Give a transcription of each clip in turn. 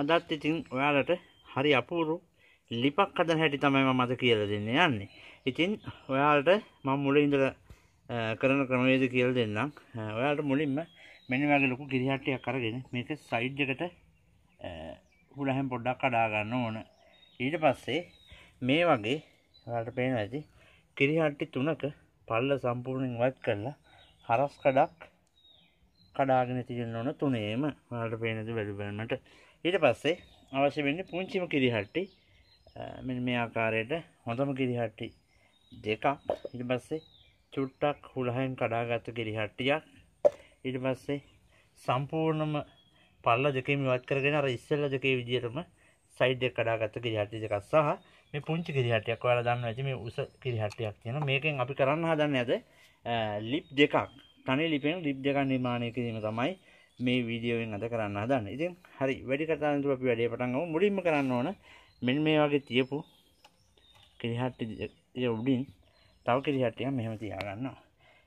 අදත් ඉතින් ඔයාලට හරි අපූරු ලිපක් හදන හැටි තමයි මම අද කියලා දෙන්න යන්නේ. ඉතින් ඔයාලට මම මුලින් ඉඳලා කරන ක්‍රමවේද කියලා දෙන්නම්. ඔයාලට මුලින්ම මෙන්න වගේ ලොකු කිරිහට්ටියක් අරගෙන මේක සයිඩ් එකට හුලහම් පොඩ්ඩක් කඩා ගන්න ඕන. ඊට පස්සේ මේ වගේ ඔයාලට පේනවා ඇති කිරිහට්ටි තුනක පල්ල සම්පූර්ණයෙන් වත් කරලා හරස් කඩක් කඩාගෙන තියෙන්න ඕන තුනේම ඔයාලට පේනද බැලු බැලමට ඊට පස්සේ අවශ්‍ය වෙන්නේ පුංචිම කිරිහට්ටි මෙන්න මේ ආකාරයට හොඳම කිරිහට්ටි දෙකක් ඊට පස්සේ චුට්ටක් හුලහෙන් කඩාගත්තු කිරිහට්ටියක් ඊට පස්සේ සම්පූර්ණම පල්ල දෙකේම ඉවත් කරගෙන අර ඉස්සෙල්ලා දෙකේ විදියටම සයිඩ් එක කඩාගත්තු කිරිහට්ටි දෙකක් සහ මේ පුංචි කිරිහට්ටියක් ඔයාලා දන්නවා ඇති මේ උස කිරිහට්ටියක් තියෙනවා මේකෙන් අපි කරන්න හදන්නේ අද ලිප් දෙකක් තනි ලිපෙන් ලිප් දෙකක් නිර්මාණය කිරීම තමයි මේ වීඩියෝෙන් අද කරන්න හදන්න ඉතින් හරි වැඩි කතාන තුර අපි වැඩේ පටන් ගමු මුලින්ම කරන්න ඕන මෙන්න මේ වගේ තියපු කිරිහට්ටිය උඩින් තව කිරිහට්ටියක් මෙහෙම තියාගන්නවා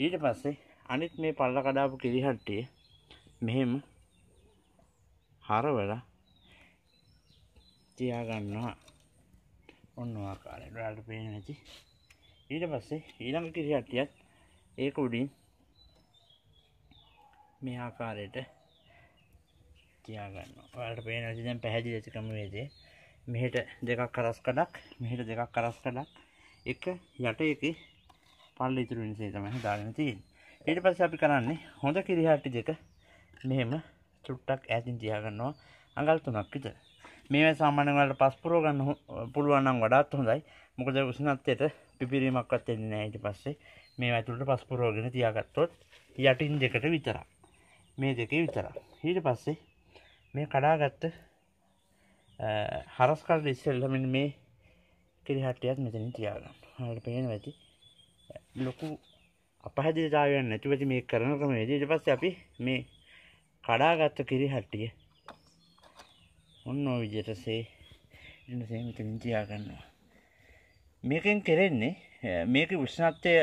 ඊට පස්සේ අනිත් මේ පල්ල කඩාපු කිරිහට්ටිය මෙහෙම හරවල තියාගන්නවා ඔන්න ආකාරයට ඔයාලට පේන්නේ නැති ඊට පස්සේ ඊළඟ කිරිහට්ටියත් ඒක උඩින් මේ ආකාරයට තියාගන්න ඔයාලට පේන ඇති දැන් පැහැදිලි ඇති ක්‍රමවේදය මෙහෙට දෙකක් කරස් කඩක් මෙහෙට දෙකක් කරස් කඩක් එක යට එක පල්ල ඉතුරු නිසේ තමයි දාගෙන තියෙන්නේ ඊට පස්සේ අපි කරන්නේ හොඳ කිරිහට්ටි දෙක මෙහෙම චුට්ටක් ඈතින් තියාගන්නවා අඟල් තුනක් විතර මේවා සාමාන්‍යයෙන් ඔයාලට පස් පුරව ගන්න පුළුවන් නම් වඩාත් හොඳයි මොකද උෂ්ණත්වයට පිපිරීමක්වත් එන්නේ නැහැ ඊට පස්සේ මේ ඇතුළට පස් පුරවගෙන තියාගත්තොත් යටින් දෙකට විතරක් මේ දෙකේ විතරක් ඊට පස්සේ මේ කඩාගත්ත හරස්කල් ඉස්සල්ලමින් මේ කිරිහට්ටයක් මෙතන තියාගන්න හට පේන ඇති ලොකු අපහදිතාවයන් නැතිවති මේ කරන ක්‍රම ේදීට පස්ස අපි මේ කඩාගත්ත කිරිහට්ටිය ඔන්න විජයට සේ සේ මෙතනින් තියාගන්නවා මේකෙන් කෙරෙන්නේ මේක උෂ්ණත්වය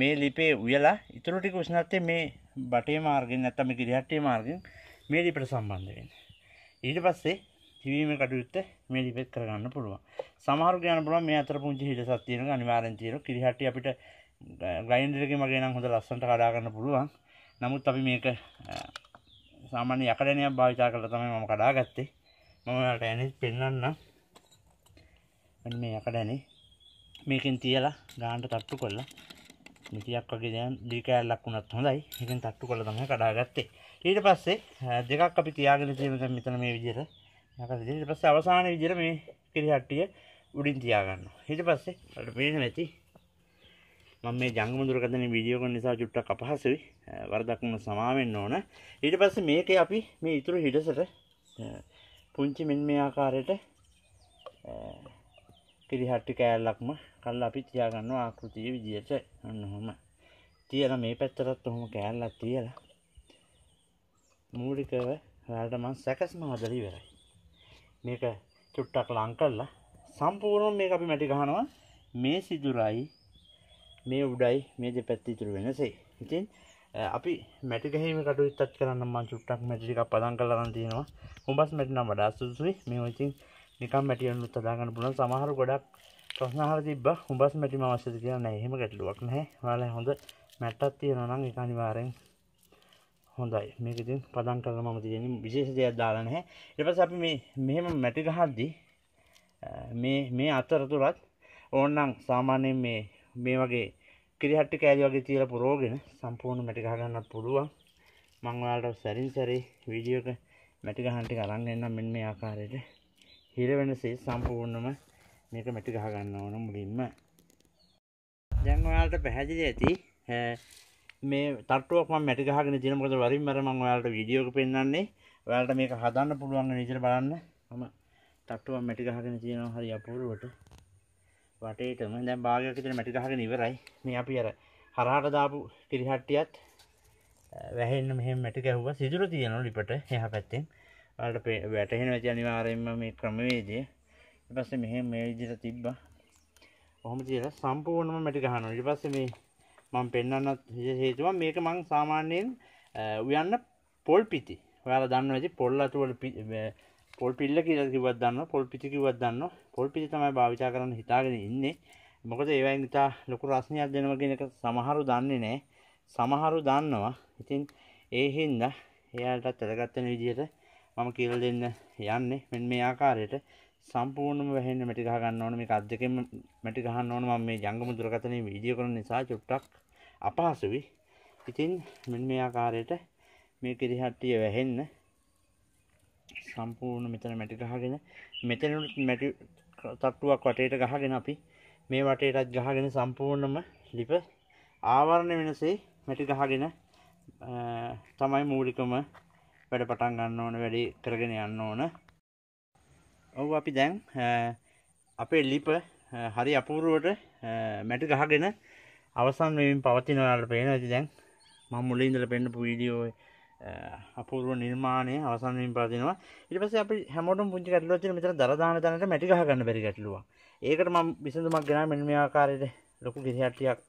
මේ ලිපේ උයලා ඉතුරටික උෂ්ණත්වය මේ බටේ මාර්ගෙන් නැත්තම කිරිහට්ටේ මාර්ගෙන් මේ ලිපට සම්බන්ධ වෙන්න. ඊට පස්සේ හිවීම කටයුත්ත මේ ලිපෙත් කරගන්න පුළුවන්. සමහර ගන්න පුළුවන් මේ අතර පුංචි හිඩසක් තියෙනක අනිවාර්යෙන් තියෙනවා. කිරිහට්ටි අපිට ග්‍රයින්ඩර් එකේ මගේ නම් හොඳ ලස්සනට කඩා ගන්න පුළුවන්. නමුත් අපි මේක සාමාන්‍ය යකඩනයක් භාවිත කරලා තමයි මම කඩාගත්තේ. මම ඔයාලට යන්නේ පෙන්වන්නම්. මෙන්න මේ යකඩනේ මේකෙන් තියලා ගානට තට්ටු කරලා මිටියක් වගේ දැන් දී කෑල්ලක් වුණත් හොඳයි. මේකෙන් තට්ටු කරලා තමයි කඩාගත්තේ. ඊට පස්සේ දෙකක් අපි තියාගෙන තියෙනවා මෙතන මේ විදිහට. නැකත් ඉතින් ඊට පස්සේ අවසාන විදිහට මේ කිරිහට්ටිය උඩින් තියාගන්නවා. ඊට පස්සේ අපිට පේන නැති මම මේ ජංගම දුරකථන වීඩියෝ කරන නිසා චුට්ටක් අපහසුයි. වරදක් වුණ සමා වෙන්න ඕන. ඊට පස්සේ මේකේ අපි මේ ඉතුරු හිඩසට පුංචි මෙන්න මේ ආකාරයට කිරිහට්ටි කෑල්ලක්ම කල්ලා අපි තියාගන්නවා ආකෘතිය විදිහට. අන්න ඔහොම. තියලා මේ පැත්තටත් ඔහොම කෑල්ලක් තියලා මූලිකව ඔයාලට මම සැකස්ම හදලා ඉවරයි. මේක චුට්ටක් ලං කරලා සම්පූර්ණයෙන් මේක අපි මැටි ගහනවා මේ සිදුරයි මේ උඩයි මේ දෙපැත්ත ඉතුරු වෙනසේ. ඉතින් අපි මැටි ගැහිම කටයුත්තත් කරන්න මම චුට්ටක් මැටි ටිකක් පදම් කරලා ගන්න තියෙනවා. හුඹස් මැටි නම් වඩා සුදුසුයි. මේ ඉතින් නිකන් මැටි වලින් හදා ගන්න පුළුවන්. සමහර ගොඩක් ප්‍රශ්න අහලා තිබ්බා. හුඹස් මැටි මම අවශ්‍යද කියලා නෑ. එහෙම ගැටලුවක් නෑ. ඔයාලා හොඳ මැට්ටක් තියෙනවා නම් ඒක අනිවාර්යෙන් හොඳයි මේක ඉතින් පදම් කරලා මම තියෙන විශේෂ දෙයක් දාලා නැහැ ඊට පස්සේ අපි මේ මෙහෙම මැටි ගහද්දි මේ මේ අතරතුරත් ඕනනම් සාමාන්‍යයෙන් මේ මේ වගේ කිරිහට්ටි කෑලි වගේ තියලා පුරෝගෙන සම්පූර්ණ මැටි ගහ ගන්නත් පුළුවන් මම ඔයාලට සැරින් සැරේ වීඩියෝ එක මැටි ගහන ටික අරන් එන්නම් මෙන්න මේ ආකාරයට හිර වෙනසේ සම්පූර්ණම මේක මැටි ගහ ගන්න ඕන මුලින්ම දැන් ඔයාලට පැහැදිලි ඇති මේ තට්ටුවක් මම මැටි ගහගෙන තියෙන මොකද වරින් වර මම ඔයාලට වීඩියෝ එක පෙන්වන්නේ ඔයාලට මේක හදන්න පුළුවන් වෙන විදිහට බලන්න මම තට්ටුව මැටි ගහගෙන තියෙනවා හරි අපූර්වට වටේටම දැන් භාගයක් විතර මැටි ගහගෙන ඉවරයි මේ අපි අර හරහට දාපු කිරිහට්ටියත් වැහෙන්න මෙහෙම මැටි ගැහුවා සිදුර තියෙනවා ලිපට එහා පැත්තෙන් ඔයාලට වැටහෙනවා කියන්නේ අනිවාර්යයෙන්ම මේ ක්‍රමවේදය ඊට පස්සේ මෙහෙම මේ විදිහට තිබ්බා කොහොමද කියලා සම්පූර්ණයෙන්ම මැටි ගහනවා ඊට පස්සේ මේ මම පෙන්න්නත් හේතුව මේක මං සාමාන්‍යයෙන් උයන්න පොල් පිති ඔයාලා දන්න ඇති පොල් අතුවල පොල් පිල්ල කියලකිවත් දන්න පොල් පිතිකිවත් දන්න පොල් පිති තමයි භාවිතා කරන්න හිතාගෙන ඉන්නේ මොකද ඒවයින් ඉතා ලොකු රස්නයක් දෙනවගෙන එක සමහරු දන්නේ නෑ සමහරු දන්නවා ඉතින් ඒ හින්ද එයාටත් තැරගත්තන විදිහට මම කියල දෙන්න යන්නේ මෙන් මේ ආකාරයට සම්පූර්ණම වැහෙන්න මැටි ගහ ගන්න ඕන මේක අත් දෙකෙන් මැටි ගහන්න ඕන මම මේ ජංගම දුරකථනයේ වීඩියෝ කරන නිසා චුට්ටක් අපහසුයි. ඉතින් මෙන්න මේ ආකාරයට මේ කිරිහට්ටිය වැහෙන්න සම්පූර්ණ මෙතන මැටි ගහගෙන මෙතන මැටි තට්ටුවක් වටේට ගහගෙන අපි මේ වටේටත් ගහගෙන සම්පූර්ණම ලිප ආවරණ වෙනසේ මැටි ගහගෙන තමයි මූලිකම වැඩ පටන් ගන්න ඕන වැඩි කරගෙන යන්න ඕන ඔව අපි දැන් අපේ ලිප හරි අපූරුවට මැටි ගහගෙන අවසන් වෙමින් පවතින ඔයාලට පේන ඇති දැන් මම මුලින් ඉඳලා පෙන්නපු වීඩියෝ අපූර්ව නිර්මාණය අවසන් වෙමින් පවතිනවා ඊට පස්සේ අපි හැමෝටම පුංචි ගැටලුවක් තියෙන මෙතන දර දාන තැනට මැටි ගහ ගන්න බැරි ගැටලුවක් ඒකට මම විසඳුමක් ගෙනා මෙන්න මේ ආකාරයට ලොකු ගෙහට්ටියක්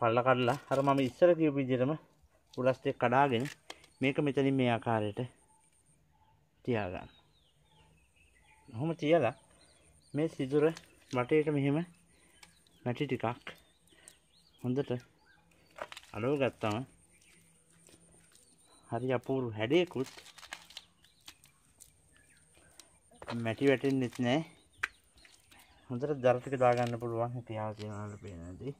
පල්ල කඩලා අර මම ඉස්සර කියපු විදිහටම උලස් දෙක කඩාගෙන මේක මෙතනින් මේ ආකාරයට තියාගන්න හොම තියලා මේ සිදුර වටේට මෙහෙම නැටි ටිකක් හොඳට අලෝ ගත්තම හරි අපූරු හැඩයකුත් මැටි වැටෙන්නෙත් නෑ හොඳට දරටික දාගන්න පුළුවන් හිටියා තියෙනවල පේනදී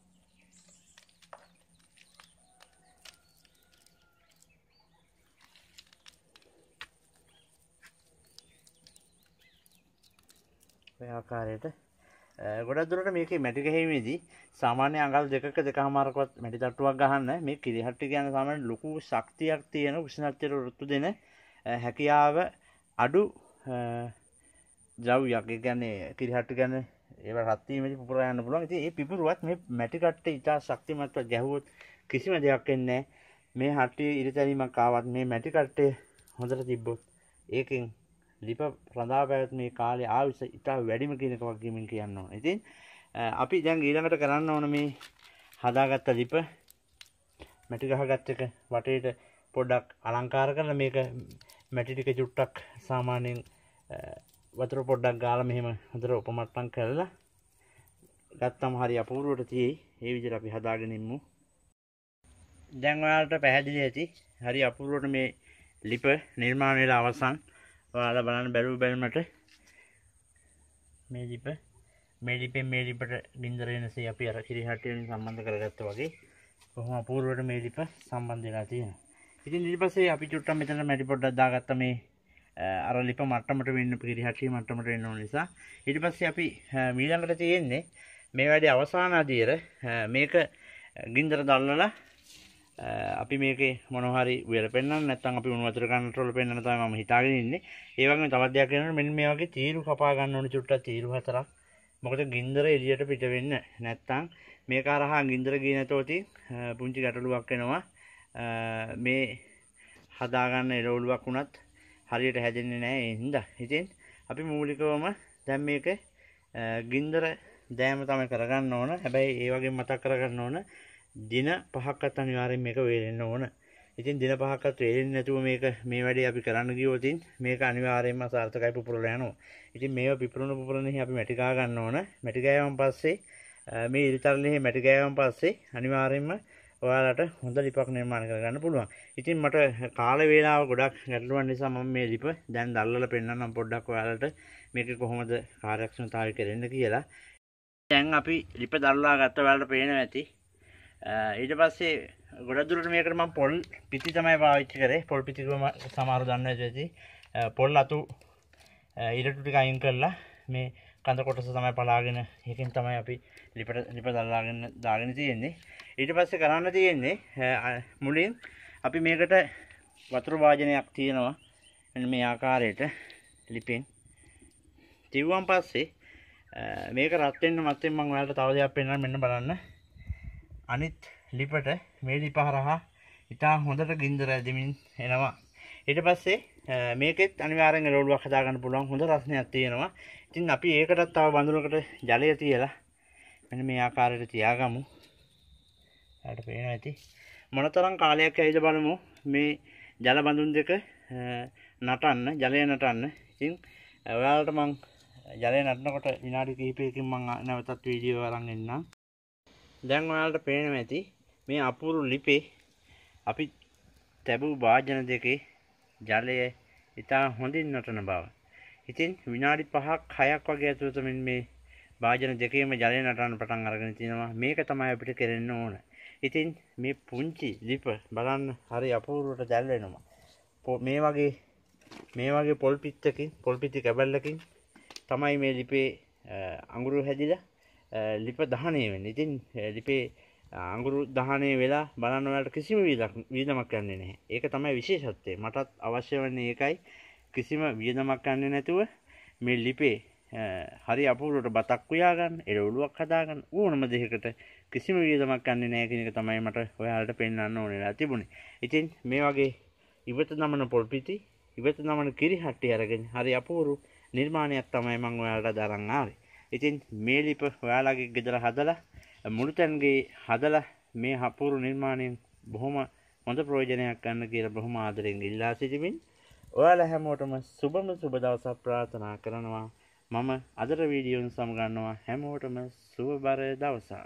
ඔය ආකාරයට ගොඩක් දුරට මේක මැටි ගැහිීමේදී සාමාන්‍ය අඟල් දෙක දෙක හමාරකවත් මැටි තට්ටුවක් ගහන්න මේ කිරිහට්ටි කියන සාමාන්‍ය ලොකු ශක්තියක් තියෙන උෂ්ණත්වයට වෘත්තු දෙන හැකියාව අඩු ද්‍රව්‍යයක් ගැන්නේ කිරිහට්ටි ගැන ඒව රත්වීමට පුපුර යන්න පුළුවන් ඉතින් ඒ පිපුරුවත් මේ මැටිකට්ට ඉතා ශක්තිමත්ව ගැහුවොත් කිසිම දෙයක් එන්නේ මේ හට්ටිය ඉරිතැරීමක් ආවත් මේ මැටිකට්ටේ හොඳට තිබ්බොත් ඒකෙන් ලිප රඳා පැවැත්මේ කාලේ ආයුෂ ඉතා වැඩිම කියන එකක් ගමින් කියන්න ඕන. ඉතින් අපි දැන් ඊළඟට කරන්න ඕන මේ හදාගත්ත ලිප මැටි ගහගත්ත එක වටේට පොඩ්ඩක් අලංකාර කරලා මේක මැටි ටික චුට්ටක් සාමාන්‍යයෙන් වතුර පොඩ්ඩක් ගාලා මෙහෙම හොඳට උපමට්ටම් කරලා ගත්තම හරි අපූර්වට තියෙයි. ඒ විදිහට අපි හදාගෙන ඉමු. දැන් ඔයාලට පැහැදිලි ඇති. හරි අපූර්වට මේ ලිප නිර්මාණය වෙලා අවසන්. ඔයාලා බලන්න බැලූ බැල්මට මේ ලිප මේ ලිපෙන් මේ ලිපට ගින්දරෙනසේ අපි අර කිරිහට්ටියෙන් සම්බන්ධ කරගත්ත වගේ කොහොම අපූර්වට මේ ලිප සම්බන්ධ වෙලා තියෙනවා. ඉතින් ඊට පස්සේ අපි චුට්ටක් මෙතන මැටි පොඩ්ඩක් දාගත්ත මේ අර ලිප මට්ටමට වෙන්න කිරිහට්ටිය මට්ටමට වෙන්න ඕන නිසා ඊට පස්සේ අපි මීළඟට තියෙන්නේ මේ වැඩි අවසාන අදියර මේක ගින්දර දැල්ලලා අපි මේක මොනහරි වෙර පෙන්න්න නැත්තන් අපි උන්වතුර කන්නටොල පෙන්න්න තම ම හිතාගෙන ඉන්න ඒවගේ තවත් දෙයක් කරන මෙන් මේ වගේ තීරු කපාගන්න ඕන චුට්ට තීරු හතරක් මොකද ගින්දර එලියට පිට වෙන්න නැත්තං මේ කාරහා ගින්දර ගීනතෝති පුංචි ගැටලුවක් වෙනවා මේ හදාගන්න එරවුලුවක් වුණත් හරියට හැදෙන්නේ නෑ එහින්ද ඉතින් අපි මූලිකවම දැම් මේක ගින්දර දෑම තමයි කරගන්න ඕන හැබැයි ඒවගේ මතක් කරගන්න ඕන දින පහක්වත් අනිවාර්යෙන් මේක වේලෙන්න ඕන. ඉතින් දින පහක්වත් වේලෙන්නේ නැතුව මේක මේ වැඩේ අපි කරන්න ගියොත් මේක අනිවාර්යයෙන්ම සාර්ථකයි පුපුරලා යනවා. ඉතින් මේව පිපුරන පුපුරනෙහි අපි මැටි ගා ගන්න ඕන. මැටි ගෑවන් පස්සේ මේ ඉරිතරලෙහි මැටි ගෑවන් පස්සේ අනිවාර්යයෙන්ම ඔයාලට හොඳ ලිපක් නිර්මාණ කරගන්න පුළුවන්. ඉතින් මට කාල වේලාව ගොඩක් ගැටලුවක් නිසා මම මේ ලිප දැන් දැල්ලලා පෙන්නන්නම් පොඩ්ඩක් ඔයාලට මේක කොහොමද කාර්යක්ෂමතාවය කෙරෙන්න කියලා. දැන් අපි ලිප දැල්ලා ගත්ත ඔයාලට පේනවා ඇති. ඊට පස්සේ ගොඩදුරට මේකට මම පොල් පිති තමයි පාවිච්චි කරේ පොල් පිතිකම සමහරව දන්න ඇති පොල් අතු ඉරටු ටික අයින් කරලා මේ කඳ කොටස තමයි පලාගෙන එකෙන් තමයි අපි ලිපට ලිප දල්ලාගෙන දාගෙන තියෙන්නේ ඊට පස්සේ කරන්න තියෙන්නේ මුලින් අපි මේකට වතුර වාජනයක් තියෙනවා මේ ආකාරයට ලිපෙන් තිව්වන් පස්සේ මේක රත් වෙන්න මත්තෙන් මම ඔයාලට තව දෙයක් පෙන්වන්න මෙන්න බලන්න අනිත් ලිපට මේ ලිප හරහා ඉතා හොඳට ගින්දර ඇදමින් එනවා ඊට පස්සේ මේකෙත් අනිවාරෙන් ලෝඩුවක් හදාගන්න පුළුවන් හොඳ රස්නයක් තියෙනවා ඉතින් අපි ඒකටත් තව බඳුනකට ජලය තියලා මෙන්න මේ ආකාරයට තියාගමු යාට පේනවා ඇති මොනතරම් කාලයක් ඇවිද බලමු මේ ජල බඳුන් දෙක නටන්න ජලය නටන්න ඉතින් ඔයාලට මං ජලය නටනකොට විනාඩි කිහිපයකින් මං නැවතත් වීඩියෝ අරන් එන්නම් දැන් ඔයාලට පේනවා ඇති මේ අපූරු ලිපේ අපි තැබූ භාජන දෙකේ ජලය ඉතා හොඳින් නොටන බව. ඉතින් විනාඩි 5ක් 6ක් වගේ ඇතුළත මෙන්න මේ භාජන දෙකේම ජලය නටන්න පටන් අරගෙන තිනවා. මේක තමයි අපිට කෙරෙන්න ඕන. ඉතින් මේ පුංචි ලිප බලන්න හරි අපූර්වට දැල්වෙනවා. මේ වගේ මේ වගේ පොල් පිටකින් පොල් පිටි කැබල්ලකින් තමයි මේ ලිපේ අඟුරු හැදිලා ලිප දහනය වෙන්න ඉතින් ලිපේ අංගුරු දහනය වෙලා බලන්නවලට කිසිම වියදමක් යන්නේ නැහැ ඒක තමයි විශේෂත්වය මටත් අවශ්‍ය වන්නේ ඒකයි කිසිම වියදමක් යන්නේ නැතුව මේ ලිපේ හරි අපූරුවට බතක් උයාගන්න එළවලුවක් හදාගන්න ඕනම දෙයකට කිසිම වියදමක් යන්නේ නැහැ කියන එක තමයි මට ඔයාලට පෙන්වන්න ඕනෙලා තිබුණේ ඉතින් මේ වගේ ඉවත නමන පොල්පිති ඉවත නමන කිරිහට්ටි අරගෙන හරි අපූරු නිර්මාණයක් තමයි මම ඔයාලට දරන් ආවේ ඉතින් මේ ලිප ඔයාලගේ ගෙදර හදලා මුළුතැන්ගේ හදලා මේ හපුරු නිර්මාණයෙන් බොහොම හොඳ ප්‍රයෝජනයක් ගන්න කියලා බොහොම ආදරෙන් ඉල්ලා සිටිමින් ඔයාලා හැමෝටම සුබම සුබ දවසක් ප්‍රාර්ථනා කරනවා මම අදර වීඩියෝන් සමගන්නවා හැමෝටම සුබබර දවසක්